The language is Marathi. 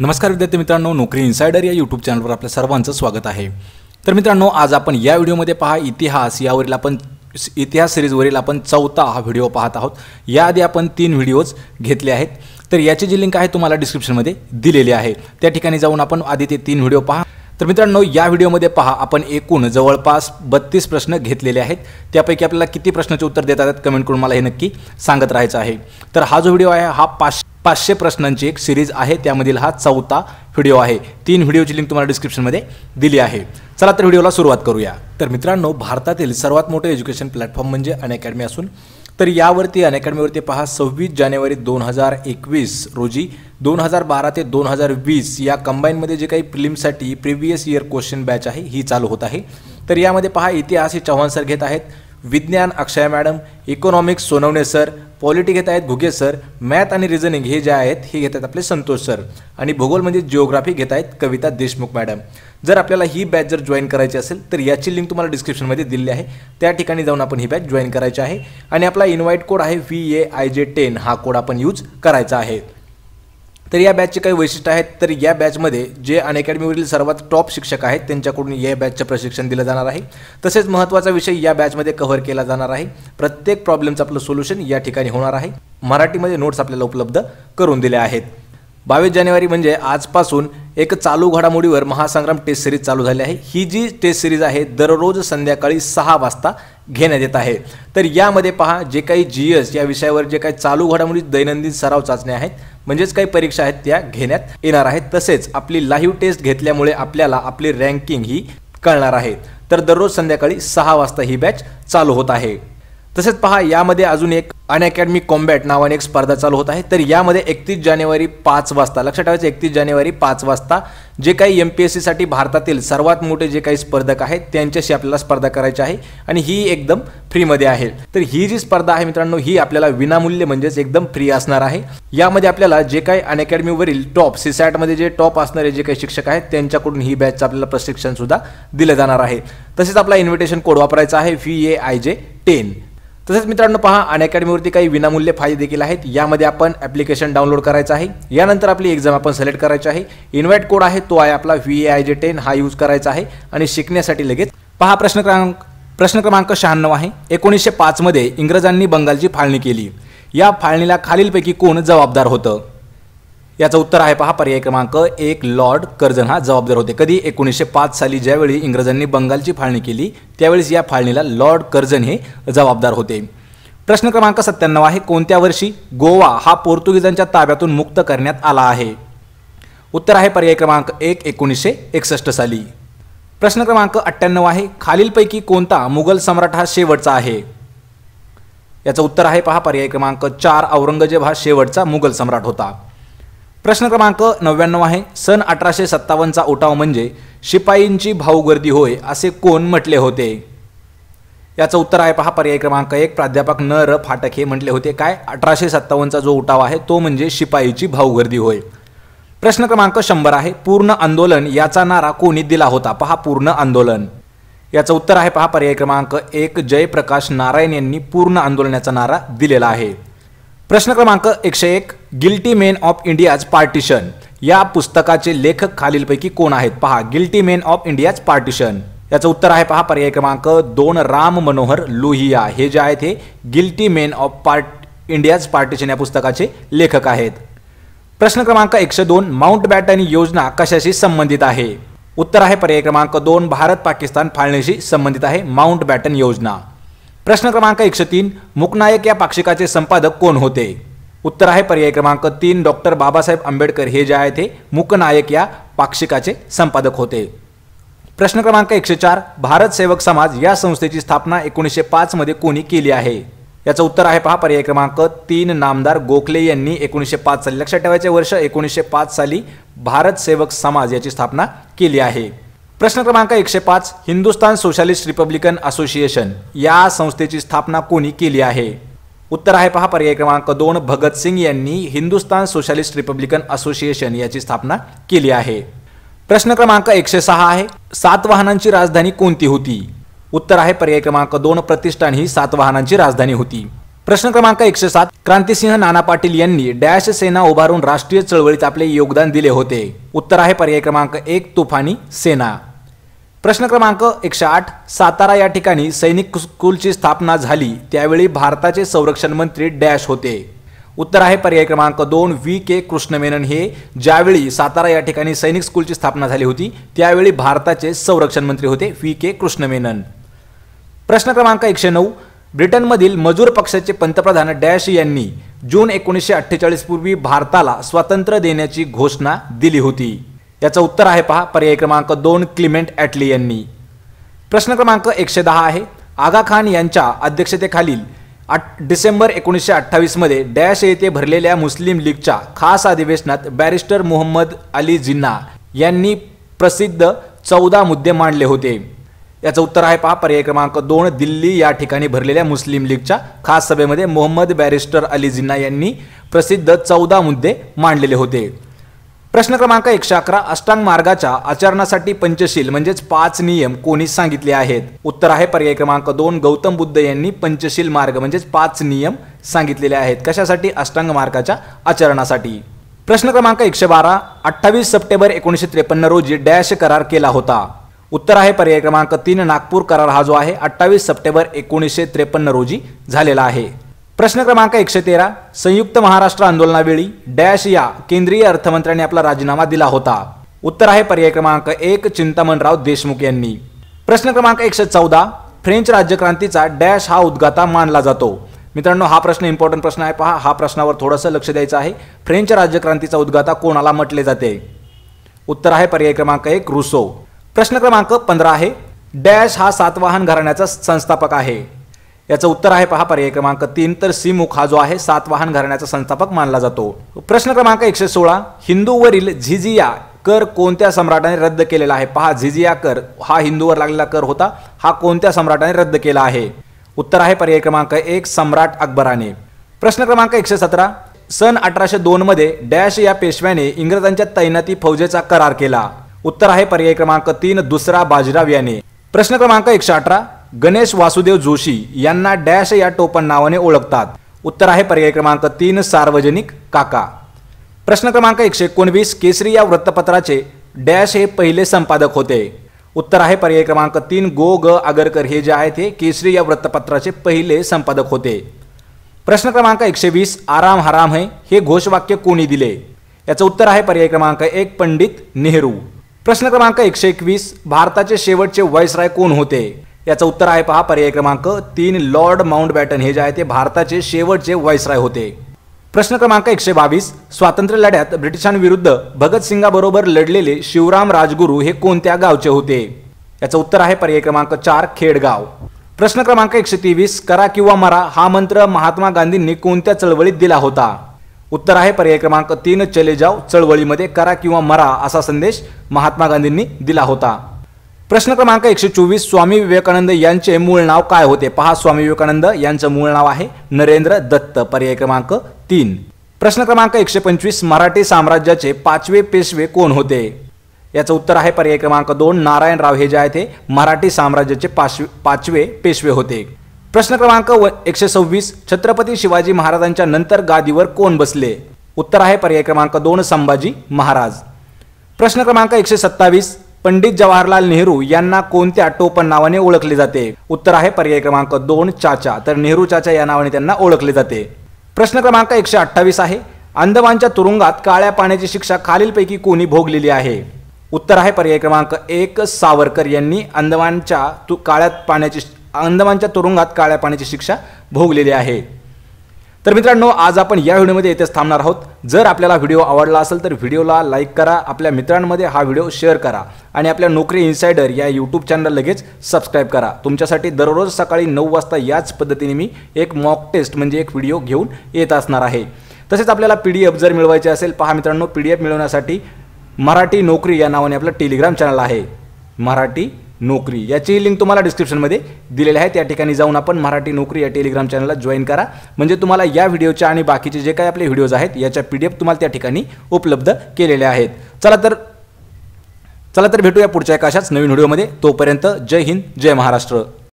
नमस्कार विद्यार्थी मित्रांनो नोकरी इन्सायडर या यूट्यूब चॅनलवर आपल्या सर्वांचं स्वागत आहे तर मित्रांनो आज आपण या व्हिडिओमध्ये पहा इतिहास यावरील आपण इतिहास सिरीजवरील आपण चौथा हा व्हिडिओ पाहत आहोत याआधी आपण तीन व्हिडिओज घेतले आहेत तर याची जी लिंक आहे तुम्हाला डिस्क्रिप्शनमध्ये दिलेली आहे त्या ठिकाणी जाऊन आपण आधी ते तीन व्हिडिओ पहा तर मित्रांनो या व्हिडिओमध्ये पहा आपण एकूण जवळपास बत्तीस प्रश्न घेतलेले आहेत त्यापैकी आपल्याला किती प्रश्नाचे उत्तर देतात कमेंट करून मला हे नक्की सांगत राहायचं आहे तर हा जो व्हिडिओ आहे हा पाचशे पाचशे प्रश्नांची एक सिरीज आहे त्यामधील हा चौथा व्हिडिओ आहे तीन व्हिडिओची लिंक तुम्हाला डिस्क्रिप्शनमध्ये दिली आहे चला तर व्हिडिओला सुरुवात करूया तर मित्रांनो भारतातील सर्वात मोठं एज्युकेशन प्लॅटफॉर्म म्हणजे अनअकॅडमी असून तर यावरती अनअकॅडमीवरती पहा सव्वीस जानेवारी दोन हजार एकवीस रोजी दोन हजार बारा ते दोन हजार वीस या कंबाईनमध्ये जे काही प्रिलिमसाठी प्रिव्हियस इयर क्वेश्चन बॅच आहे ही चालू होत आहे तर यामध्ये पहा इतिहास हे चव्हाण सर घेत आहेत विज्ञान Akshay madam economics Sonawane sir polity घेत आहेत घुगे सर मॅथ आणि रिझनिंग हे जे आहेत हे घेत आहेत आपले संतोष सर आणि भूगोल म्हणजे जिओग्राफी घेत आहेत कविता देशमुख मॅडम जर आपल्याला ही बॅच जर जॉईन करायची असेल तर याची लिंक तुम्हाला डिस्क्रिप्शनमध्ये दिली आहे त्या ठिकाणी जाऊन आपण ही बॅच जॉईन करायची आहे आणि आपला इन्व्हाइट कोड आहे V A I J ten हा कोड आपण यूज करायचा आहे तर या बॅचचे काही वैशिष्ट्य आहेत तर या बॅचमध्ये जे अनअकॅडमीवरील सर्वात टॉप शिक्षक आहेत त्यांच्याकडून या बॅचचं प्रशिक्षण दिलं जाणार आहे तसेच महत्त्वाचा विषय या बॅचमध्ये कव्हर केला जाणार आहे प्रत्येक प्रॉब्लेमचं आपलं सोल्युशन या ठिकाणी होणार आहे मराठीमध्ये नोट्स आपल्याला उपलब्ध करून दिल्या आहेत बावीस जानेवारी म्हणजे आजपासून एक चालू घडामोडीवर महासंग्राम टेस्ट सिरीज चालू झाली आहे ही जी टेस्ट सिरीज आहे दररोज संध्याकाळी सहा वाजता घेण्यात येत आहे तर यामध्ये पहा जे काही जी एस या विषयावर जे काही चालू घडामोडी दैनंदिन सराव चाचण्या आहेत म्हणजेच काही परीक्षा आहेत त्या घेण्यात येणार आहेत तसेच आपली लाईव्ह टेस्ट घेतल्यामुळे आपल्याला आपली रँकिंग ही कळणार आहे तर दररोज संध्याकाळी सहा वाजता ही बॅच चालू होत आहे तसेच पहा यामध्ये अजून एक अनअकॅडमी कॉम्बॅट नावाने एक स्पर्धा चालू होत आहे तर यामध्ये एकतीस जानेवारी पाच वाजता लक्षात ठेवायचं एकतीस जानेवारी पाच वाजता जे काही एम पी एस साठी भारतातील सर्वात मोठे जे काही स्पर्धक आहेत त्यांच्याशी आपल्याला स्पर्धा करायची आहे आणि ही एकदम फ्रीमध्ये आहे तर ही जी स्पर्धा आहे मित्रांनो ही आपल्याला विनामूल्य म्हणजेच एकदम फ्री असणार आहे यामध्ये आपल्याला जे काही अनअकॅडमीवरील टॉप सीसॅटमध्ये जे टॉप असणारे जे काही शिक्षक आहेत त्यांच्याकडून ही बॅचचं आपल्याला प्रशिक्षण सुद्धा दिलं जाणार आहे तसेच आपला इन्व्हिटेशन कोड वापरायचा आहे V A I J ten तसेच मित्रांनो पहा अन अकॅडमीवरती काही विनामूल्य फायदे देखील आहेत यामध्ये आपण ॲप्लिकेशन डाउनलोड करायचं आहे यानंतर आपली एक्झाम आपण सिलेक्ट करायची आहे इन्व्हाइट कोड आहे तो आहे आपला व्ही आय जे टेन हा यूज करायचा आहे आणि शिकण्यासाठी लगेच पहा प्रश्न क्रमांक प्रश्न क्रमांक शहाण्णव आहे एकोणीसशे पाचमध्ये इंग्रजांनी बंगालची फाळणी केली या फाळणीला खालीलपैकी कोण जबाबदार होतं याचं उत्तर आहे पहा पर्याय क्रमांक एक लॉर्ड कर्जन हा जबाबदार होते कधी एकोणीसशे पाच साली ज्यावेळी इंग्रजांनी बंगालची फाळणी केली त्यावेळेस या फाळणीला लॉर्ड कर्जन हे जबाबदार होते प्रश्न क्रमांक सत्त्याण्णव आहे कोणत्या वर्षी गोवा हा पोर्तुगीजांच्या ताब्यातून मुक्त करण्यात आला आहे उत्तर आहे पर्याय क्रमांक एक एकोणीसशे एकसष्ट साली प्रश्न क्रमांक अठ्ठ्याण्णव आहे खालीलपैकी कोणता मुघल सम्राट हा शेवटचा आहे याचं उत्तर आहे पहा पर्याय क्रमांक चार औरंगजेब हा शेवटचा मुघल सम्राट होता प्रश्न क्रमांक नव्याण्णव आहे सन अठराशे सत्तावन्नचा उठाव म्हणजे शिपाईंची भाऊगर्दी होय असे कोण म्हटले होते याचं उत्तर आहे पहा पर्याय क्रमांक एक प्राध्यापक न र फाटक हे म्हटले होते काय अठराशे सत्तावन्नचा जो उठाव आहे तो म्हणजे शिपाईची भाऊगर्दी होय प्रश्न क्रमांक शंभर आहे पूर्ण आंदोलन याचा नारा कोणी दिला होता पहा पूर्ण आंदोलन याचं उत्तर आहे पहा पर्याय क्रमांक एक जयप्रकाश नारायण यांनी पूर्ण आंदोलनाचा नारा दिलेला आहे प्रश्न क्रमांक एकशे एक guilty men of India's partition या पुस्तकाचे लेखक खालीलपैकी कोण आहेत पहा guilty men of India's partition याचं उत्तर आहे पहा पर्याय क्रमांक दोन राम मनोहर लोहिया हे जे आहेत हे guilty men of part India's partition या पुस्तकाचे लेखक आहेत प्रश्न क्रमांक एकशे दोन माउंट बॅटन योजना कशाशी संबंधित आहे उत्तर आहे पर्याय क्रमांक दोन भारत पाकिस्तान फाळणीशी संबंधित आहे माउंट बॅटन योजना प्रश्न क्रमांक एकशे तीन मुकनायक या पाक्षिकाचे संपादक कोण होते उत्तर आहे पर्याय क्रमांक तीन डॉक्टर बाबासाहेब आंबेडकर हे जे आहे ते मुकनायक या पाक्षिकाचे संपादक होते प्रश्न क्रमांक एकशे चार भारत सेवक समाज या संस्थेची स्थापना एकोणीसशे मध्ये कोणी केली आहे याचं उत्तर आहे पहा पर्याय क्रमांक तीन नामदार गोखले यांनी एकोणीसशे पाच साली लक्षात ठेवायचे वर्ष एकोणीसशे पाच साली भारत सेवक समाज याची स्थापना केली आहे प्रश्न क्रमांक एकशे पाच हिंदुस्तान सोशालिस्ट रिपब्लिकन असोसिएशन या संस्थेची स्थापना कोणी केली आहे उत्तर आहे पहा पर्याय क्रमांक दोन भगतसिंग यांनी हिंदुस्तान सोशलिस्ट रिपब्लिकन असोसिएशन याची स्थापना केली आहे प्रश्न क्रमांक एकशे सहा आहे सातवाहनांची राजधानी कोणती होती उत्तर आहे पर्याय क्रमांक दोन प्रतिष्ठान ही सातवाहनांची राजधानी होती प्रश्न क्रमांक एकशे सात क्रांतिसिंह नाना पाटील यांनी डॅश सेना उभारून राष्ट्रीय चळवळीत आपले योगदान दिले होते उत्तर आहे पर्याय क्रमांक एक तुफानी सेना प्रश्न क्रमांक एकशे आठ सातारा या ठिकाणी सैनिक स्कूलची स्थापना झाली त्यावेळी भारताचे संरक्षण मंत्री डॅश होते उत्तर आहे पर्याय क्रमांक दोन व्ही के कृष्णमेनन हे ज्यावेळी सातारा या ठिकाणी सैनिक स्कूलची स्थापना झाली होती त्यावेळी भारताचे संरक्षण मंत्री होते व्ही के कृष्णमेनन प्रश्न क्रमांक एकशे नऊ ब्रिटनमधील मजूर पक्षाचे पंतप्रधान डॅश यांनी जून एकोणीसशे अठ्ठेचाळीस पूर्वी भारताला स्वातंत्र्य देण्याची घोषणा दिली होती याचं उत्तर आहे पहा पर्याय क्रमांक दोन क्लिमेंट ॲटली यांनी प्रश्न क्रमांक एकशे दहा आहे आगा खान यांच्या अध्यक्षतेखालील आठ डिसेंबर एकोणीसशे अठ्ठावीसमध्ये डॅश येथे भरलेल्या मुस्लिम लीगच्या खास अधिवेशनात बॅरिस्टर मोहम्मद अली जिन्ना यांनी प्रसिद्ध चौदा मुद्दे मांडले होते याचं उत्तर आहे पहा पर्याय क्रमांक दोन दिल्ली या ठिकाणी भरलेल्या मुस्लिम लीगच्या खास सभेमध्ये मोहम्मद बॅरिस्टर अली जिन्ना यांनी प्रसिद्ध चौदा मुद्दे मांडलेले होते प्रश्न क्रमांक एकशे अकरा अष्टांग मार्गाच्या आचरणासाठी पंचशील म्हणजेच पाच नियम कोणी सांगितले आहेत उत्तर आहे पर्याय क्रमांक दोन गौतम बुद्ध यांनी पंचशील मार्ग म्हणजेच पाच नियम सांगितलेले आहेत कशासाठी अष्टांग मार्गाच्या आचरणासाठी प्रश्न क्रमांक एकशे बारा अठ्ठावीस सप्टेंबर एकोणीसशे त्रेपन्न रोजी डॅश करार केला होता उत्तर आहे पर्याय क्रमांक तीन नागपूर करार हा जो आहे अठ्ठावीस सप्टेंबर एकोणीसशे त्रेपन्न रोजी झालेला आहे प्रश्न क्रमांक एकशे तेरा संयुक्त महाराष्ट्र आंदोलनावेळी डॅश या केंद्रीय अर्थमंत्र्यांनी आपला राजीनामा दिला होता उत्तर आहे पर्याय क्रमांक एक चिंतामणराव देशमुख यांनी प्रश्न क्रमांक एकशे चौदा फ्रेंच राज्यक्रांतीचा डॅश हा उद्गाता मानला जातो मित्रांनो हा प्रश्न इम्पॉर्टंट प्रश्न आहे पहा हा प्रश्नावर थोडंसं लक्ष द्यायचं आहे फ्रेंच राज्यक्रांतीचा उद्गाता कोणाला म्हटले जाते उत्तर आहे पर्याय क्रमांक एक रुसो प्रश्न क्रमांक पंधरा आहे डॅश हा सातवाहन घराण्याचा संस्थापक आहे याचं उत्तर आहे पहा पर्याय क्रमांक तीन तर सिमुख हा जो आहे सातवाहन घराण्याचा संस्थापक मानला जातो प्रश्न क्रमांक एकशे सोळा हिंदूवरील झिझिया कर कोणत्या सम्राटाने रद्द केलेला आहे पहा झिजिया कर हा हिंदूवर लागलेला कर होता हा कोणत्या सम्राटाने रद्द केला आहे उत्तर आहे पर्याय क्रमांक एक सम्राट अकबराने प्रश्न क्रमांक एकशे सतरा सन अठराशे दोन मध्ये डॅश या पेशव्याने इंग्रजांच्या तैनाती फौजेचा करार केला उत्तर आहे पर्याय क्रमांक तीन दुसरा बाजीराव याने प्रश्न क्रमांक एकशे अठरा गणेश वासुदेव जोशी यांना डॅश या टोपण नावाने ओळखतात उत्तर आहे पर्याय क्रमांक तीन सार्वजनिक काका प्रश्न क्रमांक एकशे एकोणवीस केसरी या वृत्तपत्राचे डॅश हे पहिले संपादक होते उत्तर आहे पर्याय क्रमांक तीन गो ग आगरकर हे जे आहेत हे केसरी या वृत्तपत्राचे पहिले संपादक होते प्रश्न क्रमांक एकशे वीस आराम हराम है हे घोषवाक्य कोणी दिले याचं उत्तर आहे पर्याय क्रमांक एक पंडित नेहरू प्रश्न क्रमांक एकशे एकवीस भारताचे शेवटचे वयसराय कोण होते याचं उत्तर आहे पहा पर्याय क्रमांक तीन लॉर्ड माउंट बॅटन हे जे आहे ते भारताचे शेवटचे व्हाईसराय होते प्रश्न क्रमांक एकशे बावीस स्वातंत्र्य लढ्यात ब्रिटिशांविरुद्ध भगतसिंगाबरोबर लढलेले शिवराम राजगुरू हे कोणत्या गावचे होते याचं उत्तर आहे पर्याय क्रमांक चार खेडगाव प्रश्न क्रमांक एकशे तेवीस करा किंवा मरा हा मंत्र महात्मा गांधींनी कोणत्या चळवळीत दिला होता उत्तर आहे पर्याय क्रमांक तीन चले जाव चळवळीमध्ये करा किंवा मरा असा संदेश महात्मा गांधींनी दिला होता प्रश्न क्रमांक एकशे चोवीस स्वामी विवेकानंद यांचे मूळ नाव काय होते पहा स्वामी विवेकानंद यांचं मूळ नाव आहे नरेंद्र दत्त पर्याय क्रमांक तीन प्रश्न क्रमांक एकशे पंचवीस मराठी साम्राज्याचे पाचवे पेशवे कोण होते याचं उत्तर आहे पर्याय क्रमांक दोन नारायणराव हे जे आहे ते मराठी साम्राज्याचे पाचवे पाचवे पेशवे होते प्रश्न क्रमांक एकशे सव्वीस छत्रपती शिवाजी महाराजांच्या नंतर गादीवर कोण बसले उत्तर आहे पर्याय क्रमांक दोन संभाजी महाराज प्रश्न क्रमांक एकशे सत्तावीस पंडित जवाहरलाल नेहरू यांना कोणत्या टोपण नावाने ओळखले जाते उत्तर आहे पर्याय क्रमांक दोन चाचा तर नेहरू चाचा या नावाने त्यांना ओळखले जाते प्रश्न क्रमांक एकशे अठ्ठावीस आहे अंदमानच्या तुरुंगात काळ्या पाण्याची शिक्षा खालीलपैकी कोणी भोगलेली आहे उत्तर आहे पर्याय क्रमांक एक सावरकर यांनी अंदमानच्या काळ्या पाण्याची अंदमानच्या तुरुंगात काळ्या पाण्याची शिक्षा भोगलेली आहे तर मित्रांनो आज आपण या व्हिडिओमध्ये येथेच थांबणार आहोत जर आपल्याला व्हिडिओ आवडला असेल तर व्हिडिओला लाईक करा आपल्या मित्रांमध्ये हा व्हिडिओ शेअर करा आणि आपल्या नोकरी इन्सायडर या यूट्यूब चॅनल लगेच सबस्क्राईब करा तुमच्यासाठी दररोज सकाळी नऊ वाजता याच पद्धतीने मी एक मॉक टेस्ट म्हणजे एक व्हिडिओ घेऊन येत असणार आहे तसेच आपल्याला पी डी एफ जर मिळवायचे असेल पहा मित्रांनो पी डी एफ मिळवण्यासाठी मराठी नोकरी या नावाने आपलं टेलिग्राम चॅनल आहे मराठी नोकरी याचीही लिंक तुम्हाला डिस्क्रिप्शनमध्ये दिलेली आहे त्या ठिकाणी जाऊन आपण मराठी नोकरी या टेलिग्राम चॅनलला जॉईन करा म्हणजे तुम्हाला या व्हिडिओच्या आणि बाकीचे जे काही आपले व्हिडिओज आहेत याच्या पी डी एफ तुम्हाला त्या ठिकाणी उपलब्ध केलेल्या आहेत चला तर चला तर भेटूया पुढच्या एका अशाच नवीन व्हिडिओमध्ये तोपर्यंत जय हिंद जय महाराष्ट्र